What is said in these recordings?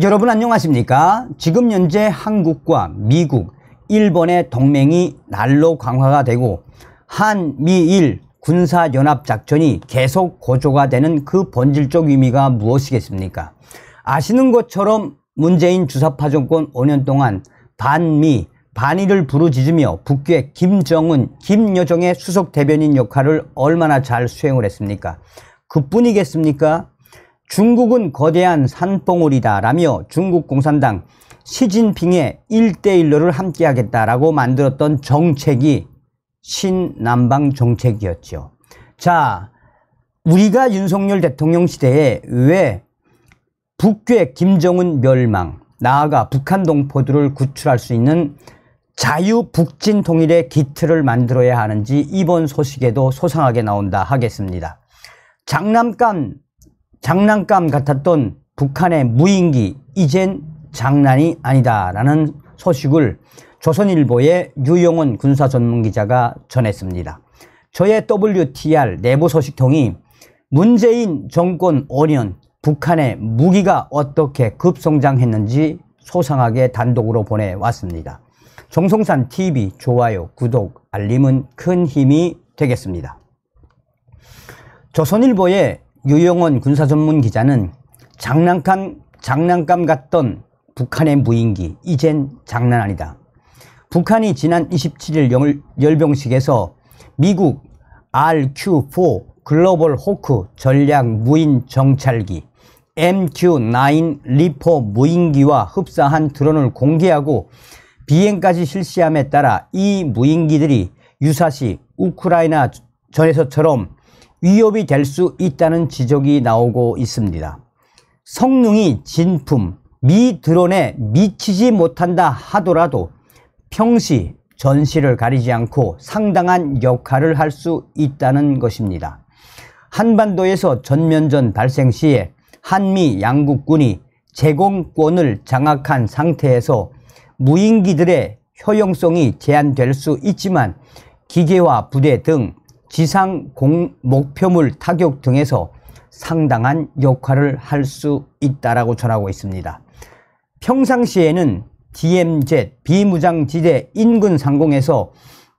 여러분 안녕하십니까? 지금 현재 한국과 미국, 일본의 동맹이 날로 강화가 되고 한미일 군사연합작전이 계속 고조가 되는 그 본질적 의미가 무엇이겠습니까? 아시는 것처럼 문재인 주사파 정권 5년 동안 반미, 반일을 부르짖으며 북괴 김정은, 김여정의 수석 대변인 역할을 얼마나 잘 수행을 했습니까? 그뿐이겠습니까? 중국은 거대한 산봉우리다 라며 중국 공산당 시진핑의 일대일로를 함께하겠다라고 만들었던 정책이 신남방 정책이었죠. 자, 우리가 윤석열 대통령 시대에 왜 북괴 김정은 멸망, 나아가 북한 동포들을 구출할 수 있는 자유 북진 통일의 기틀을 만들어야 하는지 이번 소식에도 소상하게 나온다 하겠습니다. 장남간 장난감 같았던 북한의 무인기 이젠 장난이 아니다라는 소식을 조선일보의 유용훈 군사전문기자가 전했습니다. 저의 WTR 내부 소식통이 문재인 정권 5년 북한의 무기가 어떻게 급성장했는지 소상하게 단독으로 보내왔습니다. 정성산 TV 좋아요, 구독, 알림은 큰 힘이 되겠습니다. 조선일보의 유영원 군사전문 기자는 장난감, 장난감 같던 북한의 무인기, 이젠 장난 아니다. 북한이 지난 27일 열병식에서 미국 RQ-4 글로벌 호크 전략 무인 정찰기 MQ-9 리퍼 무인기와 흡사한 드론을 공개하고 비행까지 실시함에 따라 이 무인기들이 유사시 우크라이나 전에서처럼 위협이 될 수 있다는 지적이 나오고 있습니다. 성능이 진품, 미 드론에 미치지 못한다 하더라도 평시 전시를 가리지 않고 상당한 역할을 할 수 있다는 것입니다. 한반도에서 전면전 발생 시에 한미 양국군이 제공권을 장악한 상태에서 무인기들의 효용성이 제한될 수 있지만 기계화 부대 등 지상 공, 목표물 타격 등에서 상당한 역할을 할 수 있다라고 전하고 있습니다. 평상시에는 DMZ 비무장지대 인근 상공에서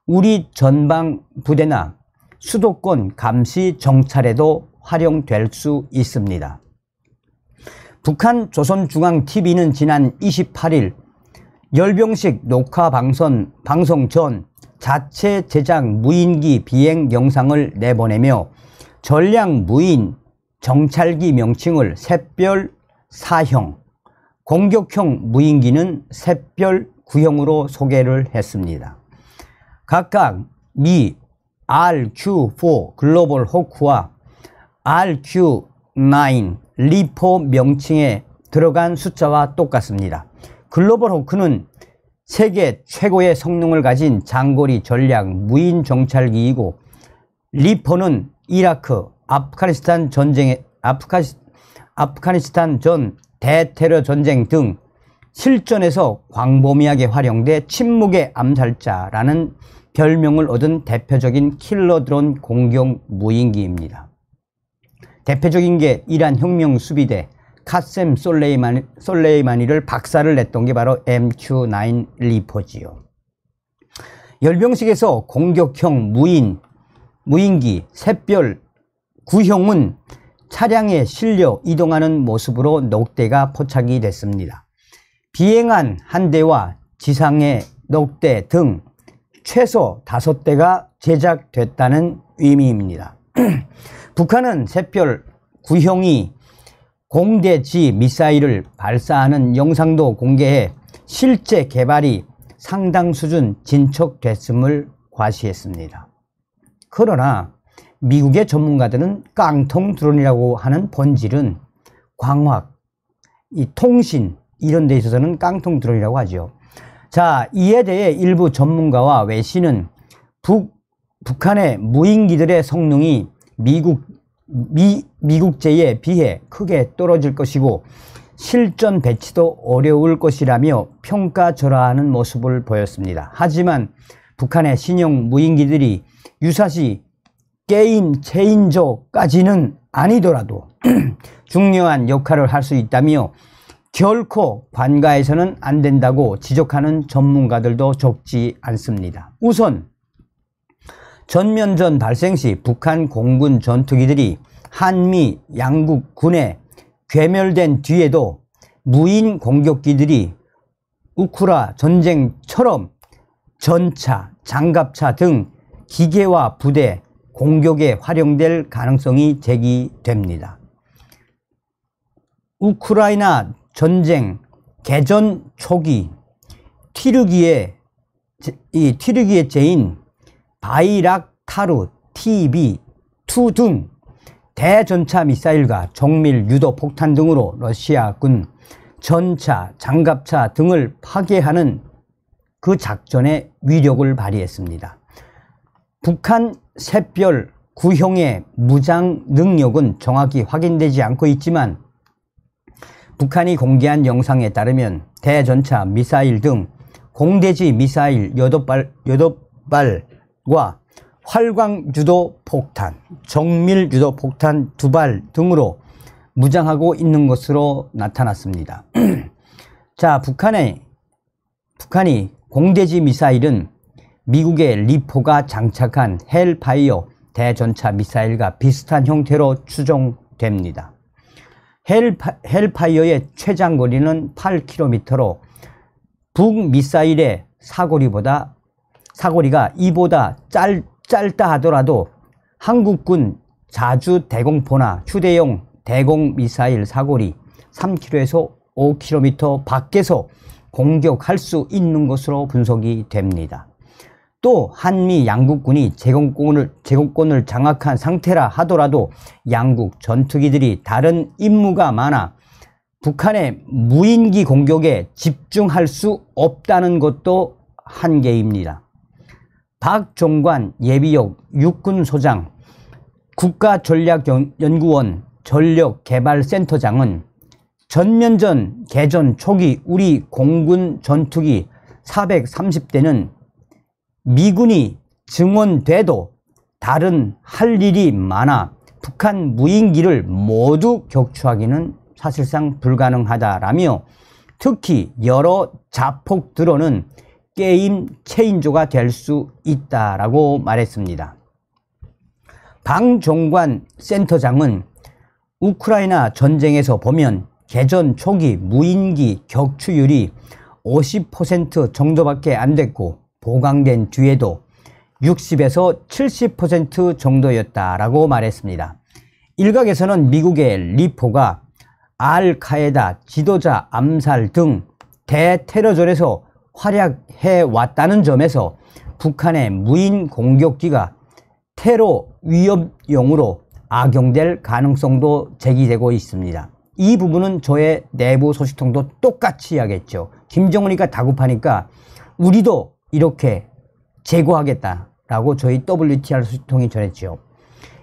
우리 전방 부대나 수도권 감시 정찰에도 활용될 수 있습니다. 북한 조선중앙TV는 지난 28일 열병식 녹화 방선, 방송 전 자체 제작 무인기 비행 영상을 내보내며 전략 무인 정찰기 명칭을 샛별 4형, 공격형 무인기는 샛별 9형으로 소개를 했습니다. 각각 미 RQ4 글로벌 호크와 RQ9 리포 명칭에 들어간 숫자와 똑같습니다. 글로벌 호크는 세계 최고의 성능을 가진 장거리 전략 무인 정찰기이고 리퍼는 이라크, 아프가니스탄 전쟁에 아프가, 아프가니스탄 전 대테러 전쟁 등 실전에서 광범위하게 활용돼 침묵의 암살자라는 별명을 얻은 대표적인 킬러 드론 공격 무인기입니다. 대표적인 게 이란 혁명 수비대 카셈 솔레이마니, 솔레이마니를 박살을 냈던 게 바로 MQ9 리포지요 열병식에서 공격형 무인, 무인기, 샛별, 구형은 차량에 실려 이동하는 모습으로 녹대가 포착이 됐습니다. 비행한 한 대와 지상의 녹대등 최소 다섯 대가 제작됐다는 의미입니다. 북한은 샛별 구형이 공대지 미사일을 발사하는 영상도 공개해 실제 개발이 상당 수준 진척됐음을 과시했습니다. 그러나 미국의 전문가들은 깡통 드론이라고 하는 본질은 광학, 이 통신 이런 데 있어서는 깡통 드론이라고 하죠. 자, 이에 대해 일부 전문가와 외신은 북, 북한의 무인기들의 성능이 미국 미, 미국제에 비해 크게 떨어질 것이고 실전 배치도 어려울 것이라며 평가절하하는 모습을 보였습니다. 하지만 북한의 신형 무인기들이 유사시 게임 체인저까지는 아니더라도 중요한 역할을 할 수 있다며 결코 관가에서는 안 된다고 지적하는 전문가들도 적지 않습니다. 우선 전면전 발생 시 북한 공군 전투기들이 한미 양국 군에 괴멸된 뒤에도 무인 공격기들이 우크라 전쟁처럼 전차, 장갑차 등 기계와 부대 공격에 활용될 가능성이 제기됩니다. 우크라이나 전쟁 개전 초기 튀르기의 이 튀르기의 제인 바이락타르 TB2 등 대전차 미사일과 정밀 유도 폭탄 등으로 러시아군 전차, 장갑차 등을 파괴하는 그 작전에 위력을 발휘했습니다. 북한 샛별 구형의 무장 능력은 정확히 확인되지 않고 있지만 북한이 공개한 영상에 따르면 대전차 미사일 등 공대지 미사일 8발, 8발 과 활광 유도 폭탄, 정밀 유도 폭탄 두발 등으로 무장하고 있는 것으로 나타났습니다. 자, 북한의 북한이 공대지 미사일은 미국의 리포가 장착한 헬파이어 대전차 미사일과 비슷한 형태로 추정됩니다. 헬파, 헬파이어의 최장거리는 8km로 북미사일의 사거리보다 사거리가 이보다 짧, 짧다 하더라도 한국군 자주 대공포나 휴대용 대공미사일 사거리 3km에서 5km 밖에서 공격할 수 있는 것으로 분석이 됩니다. 또 한미 양국군이 제공권을, 제공권을 장악한 상태라 하더라도 양국 전투기들이 다른 임무가 많아 북한의 무인기 공격에 집중할 수 없다는 것도 한계입니다. 박종관 예비역 육군소장 국가전략연구원 전력개발센터장은 전면전 개전 초기 우리 공군 전투기 430대는 미군이 증원돼도 다른 할 일이 많아 북한 무인기를 모두 격추하기는 사실상 불가능하다라며 특히 여러 자폭 드론은 게임 체인조가 될 수 있다라고 말했습니다. 방종관 센터장은 우크라이나 전쟁에서 보면 개전 초기 무인기 격추율이 50% 정도밖에 안 됐고 보강된 뒤에도 60에서 70% 정도였다라고 말했습니다. 일각에서는 미국의 리포가 알카에다 지도자 암살 등 대테러전에서 활약해 왔다는 점에서 북한의 무인 공격기가 테러 위협용으로 악용될 가능성도 제기되고 있습니다. 이 부분은 저의 내부 소식통도 똑같이 이야기죠 김정은이가 다급하니까 우리도 이렇게 제거하겠다라고 저희 WTR 소식통이 전했죠.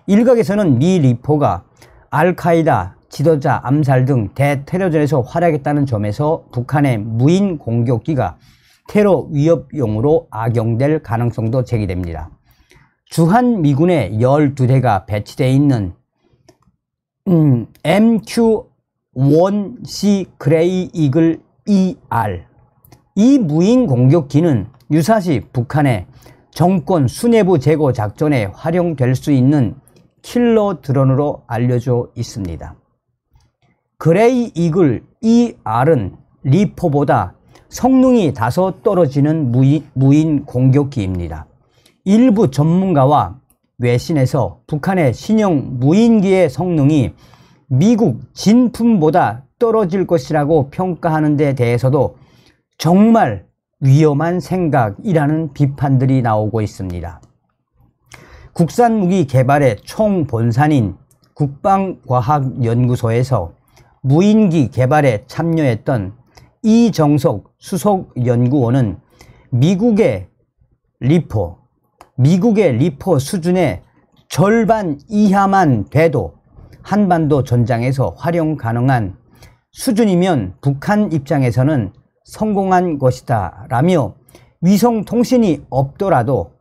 일각에서는 미 리포가 알카이다 지도자 암살 등 대테러전에서 활약했다는 점에서 북한의 무인 공격기가 테러 위협용으로 악용될 가능성도 제기됩니다. 주한미군의 12대가 배치되어 있는 음, MQ-1C 그레이 이글 ER 이 무인 공격기는 유사시 북한의 정권 수뇌부 제거 작전에 활용될 수 있는 킬러 드론으로 알려져 있습니다. 그레이 이글 ER은 리포보다 성능이 다소 떨어지는 무인, 무인 공격기입니다. 일부 전문가와 외신에서 북한의 신형 무인기의 성능이 미국 진품보다 떨어질 것이라고 평가하는 데 대해서도 정말 위험한 생각이라는 비판들이 나오고 있습니다. 국산 무기 개발의 총본산인 국방과학연구소에서 무인기 개발에 참여했던 이정석 수석연구원은 미국의 리포 미국의 리포 수준의 절반 이하만 돼도 한반도 전장에서 활용 가능한 수준이면 북한 입장에서는 성공한 것이다 라며 위성통신이 없더라도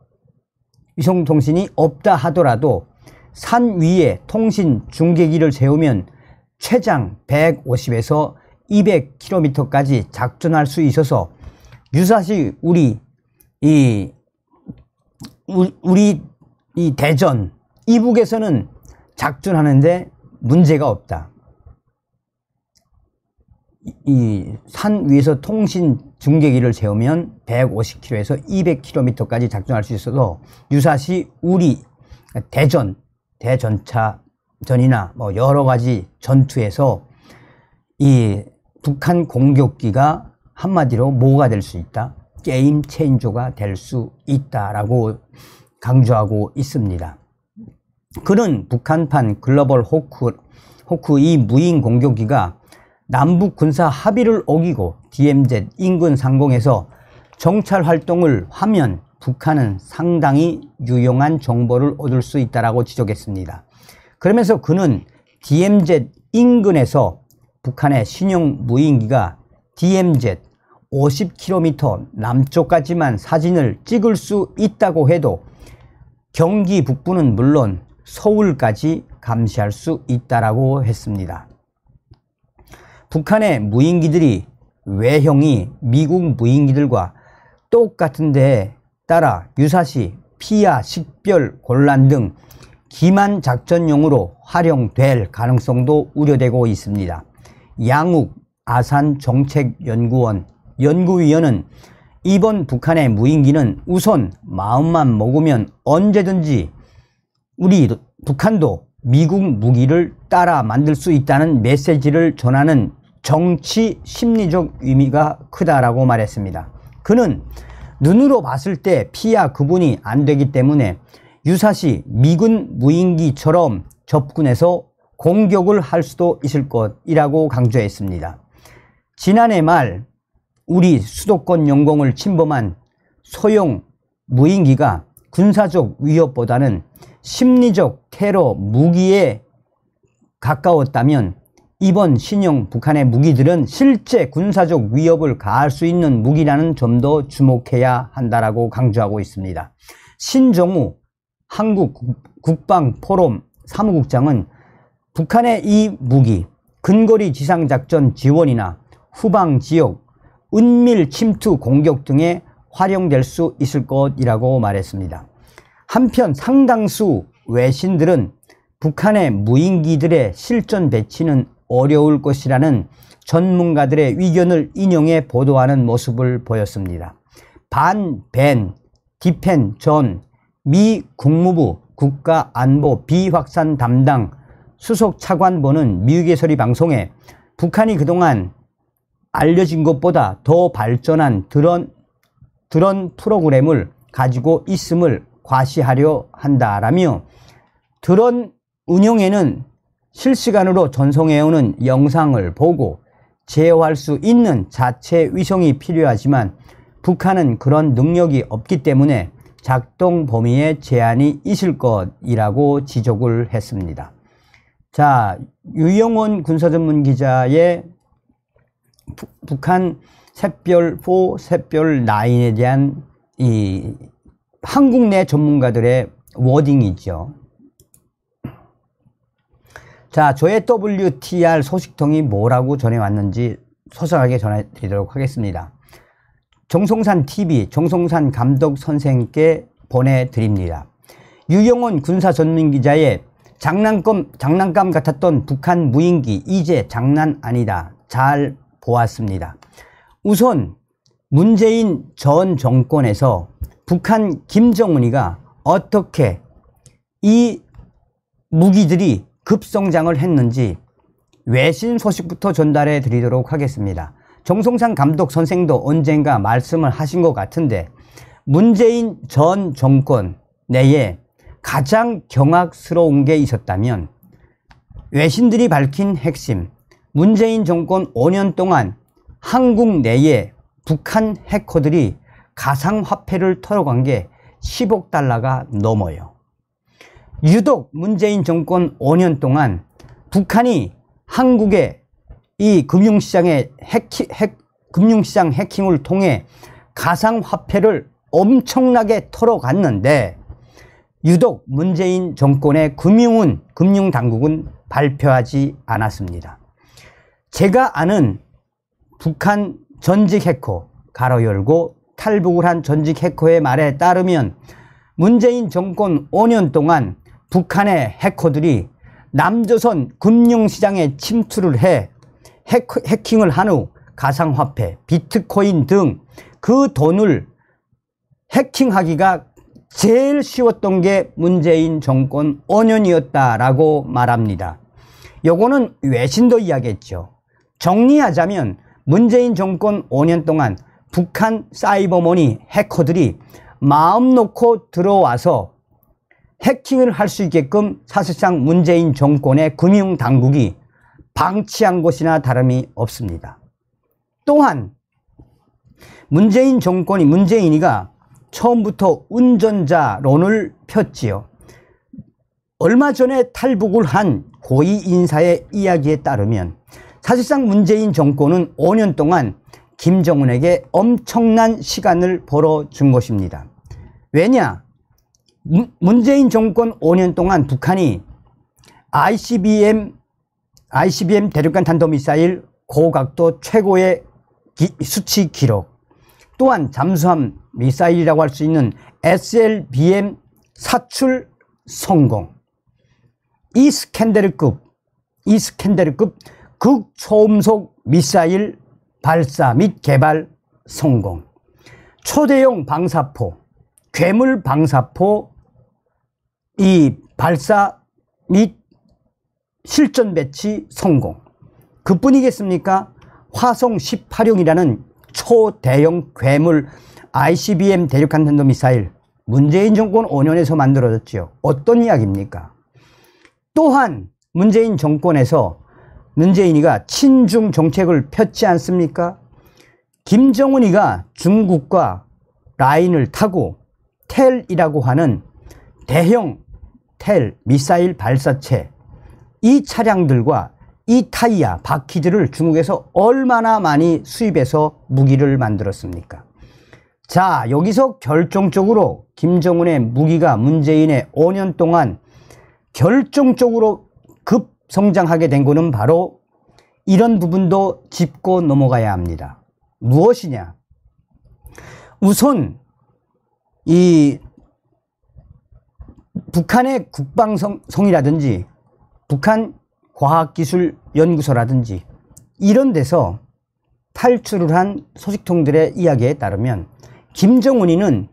위성통신이 없다 하더라도 산 위에 통신 중계기를 세우면 최장 150에서 200km까지 작전할 수 있어서 유사시 우리 이 우리 이 대전 이북에서는 작전하는데 문제가 없다. 이 산 위에서 통신 중계기를 세우면 150km에서 200km까지 작전할 수 있어서 유사시 우리 대전 대전차 전이나 뭐 여러 가지 전투에서 이 북한 공격기가 한마디로 뭐가 될 수 있다? 게임 체인저가 될 수 있다라고 강조하고 있습니다. 그는 북한판 글로벌 호크, 호크 이 무인 공격기가 남북 군사 합의를 어기고 DMZ 인근 상공에서 정찰 활동을 하면 북한은 상당히 유용한 정보를 얻을 수 있다라고 지적했습니다. 그러면서 그는 DMZ 인근에서 북한의 신형 무인기가 DMZ 50km 남쪽까지만 사진을 찍을 수 있다고 해도 경기 북부는 물론 서울까지 감시할 수 있다라고 했습니다. 북한의 무인기들이 외형이 미국 무인기들과 똑같은데 따라 유사시 피아, 식별, 곤란 등 기만 작전용으로 활용될 가능성도 우려되고 있습니다. 양욱 아산정책연구원 연구위원은 이번 북한의 무인기는 우선 마음만 먹으면 언제든지 우리 북한도 미국 무기를 따라 만들 수 있다는 메시지를 전하는 정치 심리적 의미가 크다라고 말했습니다. 그는 눈으로 봤을 때 피야 구분이 안 되기 때문에 유사시 미군 무인기처럼 접근해서 공격을 할 수도 있을 것이라고 강조했습니다. 지난해 말 우리 수도권 영공을 침범한 소형 무인기가 군사적 위협보다는 심리적 테러 무기에 가까웠다면 이번 신형 북한의 무기들은 실제 군사적 위협을 가할 수 있는 무기라는 점도 주목해야 한다라고 강조하고 있습니다. 신정우 한국 국방포럼 사무국장은 북한의 이 무기, 근거리 지상작전 지원이나 후방지역, 은밀 침투 공격 등에 활용될 수 있을 것이라고 말했습니다. 한편 상당수 외신들은 북한의 무인기들의 실전 배치는 어려울 것이라는 전문가들의 의견을 인용해 보도하는 모습을 보였습니다. 반, 벤, 디펜 전 미 국무부 국가안보 비확산 담당 수석 차관보는 미국의 소리 방송에 북한이 그동안 알려진 것보다 더 발전한 드론, 드론 프로그램을 가지고 있음을 과시하려 한다라며 드론 운영에는 실시간으로 전송해오는 영상을 보고 제어할 수 있는 자체 위성이 필요하지만 북한은 그런 능력이 없기 때문에 작동 범위에 제한이 있을 것이라고 지적을 했습니다. 자, 유영원 군사전문 기자의 부, 북한 샛별 4, 샛별 9에 대한 이 한국 내 전문가들의 워딩이죠. 자, 저의 WTR 소식통이 뭐라고 전해왔는지 소상하게 전해드리도록 하겠습니다. 정성산 TV, 정성산 감독 선생께 보내드립니다. 유영원 군사전문기자의 장난감, 장난감 같았던 북한 무인기 이제 장난 아니다. 잘 보았습니다. 우선 문재인 전 정권에서 북한 김정은이가 어떻게 이 무기들이 급성장을 했는지 외신 소식부터 전달해 드리도록 하겠습니다. 정성상 감독 선생도 언젠가 말씀을 하신 것 같은데 문재인 전 정권 내에 가장 경악스러운 게 있었다면 외신들이 밝힌 핵심 문재인 정권 5년 동안 한국 내에 북한 해커들이 가상화폐를 털어간 게 10억 달러가 넘어요. 유독 문재인 정권 5년 동안 북한이 한국의 이 금융시장의 해키 핵, 금융시장 해킹을 통해 가상화폐를 엄청나게 털어갔는데 유독 문재인 정권의 금융은, 금융당국은 발표하지 않았습니다. 제가 아는 북한 전직 해커, 가로 열고 탈북을 한 전직 해커의 말에 따르면 문재인 정권 5년 동안 북한의 해커들이 남조선 금융시장에 침투를 해 해킹을 한 후 가상화폐, 비트코인 등 그 돈을 해킹하기가 제일 쉬웠던 게 문재인 정권 5년이었다라고 말합니다. 요거는 외신도 이야기했죠. 정리하자면 문재인 정권 5년 동안 북한 사이버머니 해커들이 마음 놓고 들어와서 해킹을 할 수 있게끔 사실상 문재인 정권의 금융당국이 방치한 것이나 다름이 없습니다. 또한 문재인 정권이 문재인이가 처음부터 운전자론을 폈지요. 얼마 전에 탈북을 한 고위 인사의 이야기에 따르면 사실상 문재인 정권은 5년 동안 김정은에게 엄청난 시간을 벌어준 것입니다. 왜냐? 문재인 정권 5년 동안 북한이 ICBM, ICBM 대륙간 탄도미사일 고각도 최고의 기, 수치 기록, 또한 잠수함 미사일이라고 할 수 있는 SLBM 사출 성공 이스캔데급이스캔데급 극초음속 미사일 발사 및 개발 성공 초대형 방사포 괴물 방사포 이 발사 및 실전 배치 성공 그뿐이겠습니까? 화성 18형이라는 초대형 괴물 ICBM 대륙간 탄도미사일 문재인 정권 5년에서 만들어졌지요. 어떤 이야기입니까? 또한 문재인 정권에서 문재인이가 친중 정책을 폈지 않습니까? 김정은이가 중국과 라인을 타고 텔이라고 하는 대형 텔 미사일 발사체 이 차량들과 이 타이야, 바퀴들을 중국에서 얼마나 많이 수입해서 무기를 만들었습니까? 자, 여기서 결정적으로 김정은의 무기가 문재인의 5년 동안 결정적으로 급성장하게 된 것은 바로 이런 부분도 짚고 넘어가야 합니다. 무엇이냐? 우선 이 북한의 국방성이라든지 북한 과학기술연구소라든지 이런 데서 탈출을 한 소식통들의 이야기에 따르면 김정은이는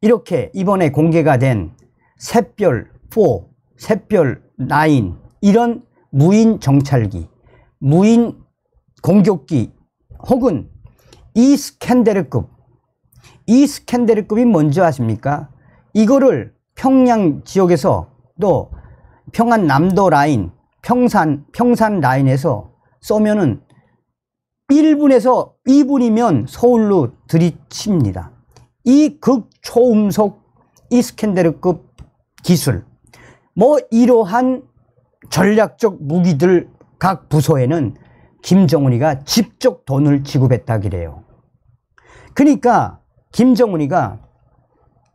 이렇게 이번에 공개가 된 샛별 4, 샛별 9 이런 무인 정찰기, 무인 공격기 혹은 이 스캔데르급 이 스캔데르급이 뭔지 아십니까? 이거를 평양 지역에서 또 평안남도 라인 평산, 평산 라인에서 쏘면은 1분에서 2분이면 서울로 들이칩니다. 이 극초음속 이스캔데르급 기술, 뭐 이러한 전략적 무기들 각 부서에는 김정은이가 직접 돈을 지급했다기래요. 그러니까 김정은이가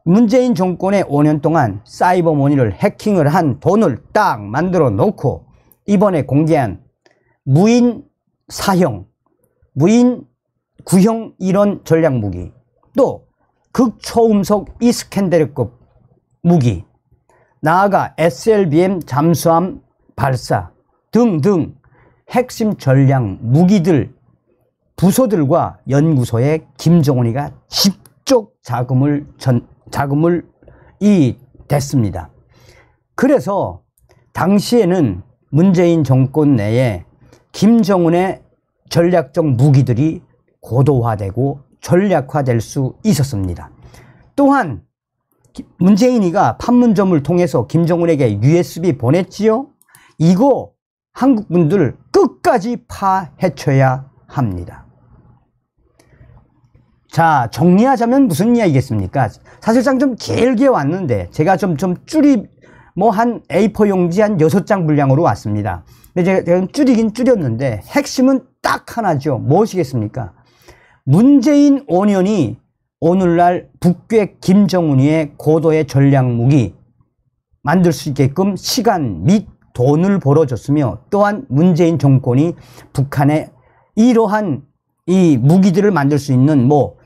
문재인 정권의 5년 동안 사이버모니를 해킹을 한 돈을 딱 만들어 놓고 이번에 공개한 무인 사형, 무인 구형 이런 전략 무기, 또 극초음속 이스캔데르급 무기, 나아가 SLBM 잠수함 발사 등등 핵심 전략 무기들 부서들과 연구소에 김정은이가 직접 자금을 전, 자금을 이 됐습니다. 그래서 당시에는 문재인 정권 내에 김정은의 전략적 무기들이 고도화되고 전략화될 수 있었습니다. 또한 문재인이가 판문점을 통해서 김정은에게 USB 보냈지요. 이거 한국분들 끝까지 파헤쳐야 합니다. 자 정리하자면 무슨 이야기겠습니까? 사실상 좀 길게 왔는데 제가 좀, 좀 줄이 뭐한 A4 용지 한 6장 분량으로 왔습니다. 근데 제가 지금 줄이긴 줄였는데 핵심은 딱 하나죠. 무엇이겠습니까? 문재인 5년이 오늘날 북괴 김정은이의 고도의 전략무기 만들 수 있게끔 시간 및 돈을 벌어줬으며 또한 문재인 정권이 북한에 이러한 이 무기들을 만들 수 있는 뭐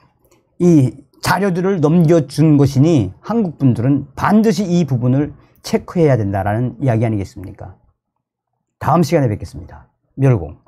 이 자료들을 넘겨준 것이니 한국 분들은 반드시 이 부분을 체크해야 된다라는 이야기 아니겠습니까? 다음 시간에 뵙겠습니다. 멸공.